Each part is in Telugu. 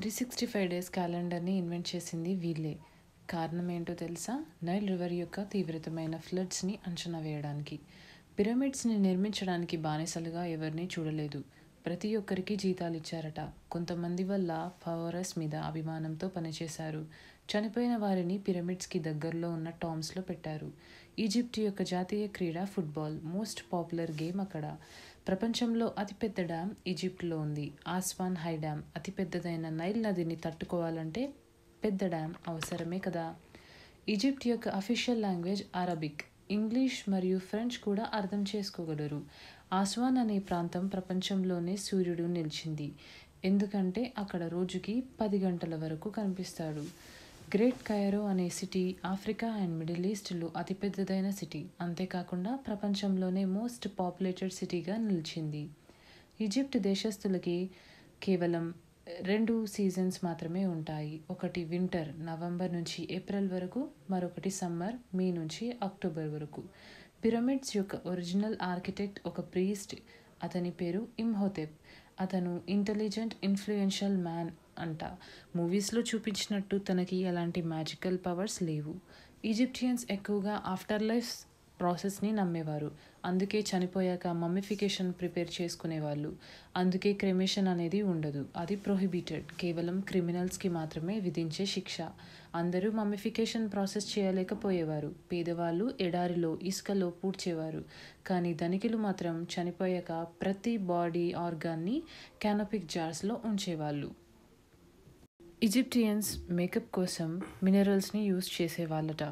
త్రీ సిక్స్టీ ఫైవ్ డేస్ క్యాలెండర్ని ఇన్వెంట్ చేసింది వీళ్ళే కారణం ఏంటో తెలుసా నైల్ రివర్ యొక్క తీవ్రతమైన ఫ్లడ్స్ని అంచనా వేయడానికి పిరమిడ్స్ని నిర్మించడానికి బానిసలుగా ఎవరిని చూడలేదు ప్రతి ఒక్కరికి జీతాలు ఇచ్చారట కొంతమంది వల్ల ఫవరస్ మీద అభిమానంతో పనిచేశారు చనిపోయిన వారిని పిరమిడ్స్కి దగ్గరలో ఉన్న టామ్స్లో పెట్టారు ఈజిప్ట్ యొక్క జాతీయ క్రీడ ఫుట్బాల్ మోస్ట్ పాపులర్ గేమ్ అక్కడ ప్రపంచంలో అతిపెద్ద డ్యామ్ ఈజిప్ట్లో ఉంది ఆస్వాన్ హై డ్యామ్ అతిపెద్దదైన నైల్ నదిని తట్టుకోవాలంటే పెద్ద డ్యామ్ అవసరమే కదా ఈజిప్ట్ యొక్క అఫీషియల్ లాంగ్వేజ్ అరబిక్ ఇంగ్లీష్ మరియు ఫ్రెంచ్ కూడా అర్థం చేసుకోగలరు ఆస్వాన్ అనే ప్రాంతం ప్రపంచంలోనే సూర్యుడు నిలిచింది ఎందుకంటే అక్కడ రోజుకి పది గంటల వరకు కనిపిస్తాడు గ్రేట్ కైరో అనే సిటీ ఆఫ్రికా అండ్ మిడిల్ ఈస్ట్లో అతిపెద్దదైన సిటీ అంతేకాకుండా ప్రపంచంలోనే మోస్ట్ పాపులేటెడ్ సిటీగా నిలిచింది ఈజిప్ట్ దేశస్థులకి కేవలం రెండు సీజన్స్ మాత్రమే ఉంటాయి ఒకటి వింటర్ నవంబర్ నుంచి ఏప్రిల్ వరకు మరొకటి సమ్మర్ మే నుంచి అక్టోబర్ వరకు పిరమిడ్స్ యొక్క ఒరిజినల్ ఆర్కిటెక్ట్ ఒక ప్రీస్ట్ అతని పేరు ఇమ్హోతెప్ అతను ఇంటెలిజెంట్ ఇన్ఫ్లుయెన్షియల్ మ్యాన్ అంట మూవీస్లో చూపించినట్టు తనకి అలాంటి మ్యాజికల్ పవర్స్ లేవు ఈజిప్షియన్స్ ఎక్కువగా ఆఫ్టర్ లైఫ్ ప్రాసెస్ని నమ్మేవారు అందుకే చనిపోయాక మమ్మిఫికేషన్ ప్రిపేర్ చేసుకునేవాళ్ళు అందుకే క్రెమేషన్ అనేది ఉండదు అది ప్రొహిబిటెడ్ కేవలం క్రిమినల్స్కి మాత్రమే విధించే శిక్ష అందరూ మమ్మిఫికేషన్ ప్రాసెస్ చేయలేకపోయేవారు పేదవాళ్ళు ఎడారిలో ఇసుకలో పూడ్చేవారు కానీ ధనికులు మాత్రం చనిపోయాక ప్రతి బాడీ ఆర్గాన్ని క్యానోపిక్ జార్స్లో ఉంచేవాళ్ళు ఈజిప్టియన్స్ మేకప్ కోసం మినరల్స్ని యూజ్ చేసేవాళ్ళట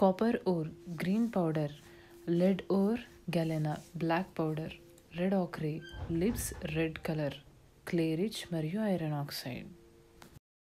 copper ore green powder lead ore galena black powder red ochre lips red colour clay rich మరియు ఐరన్ ఆక్సైడ్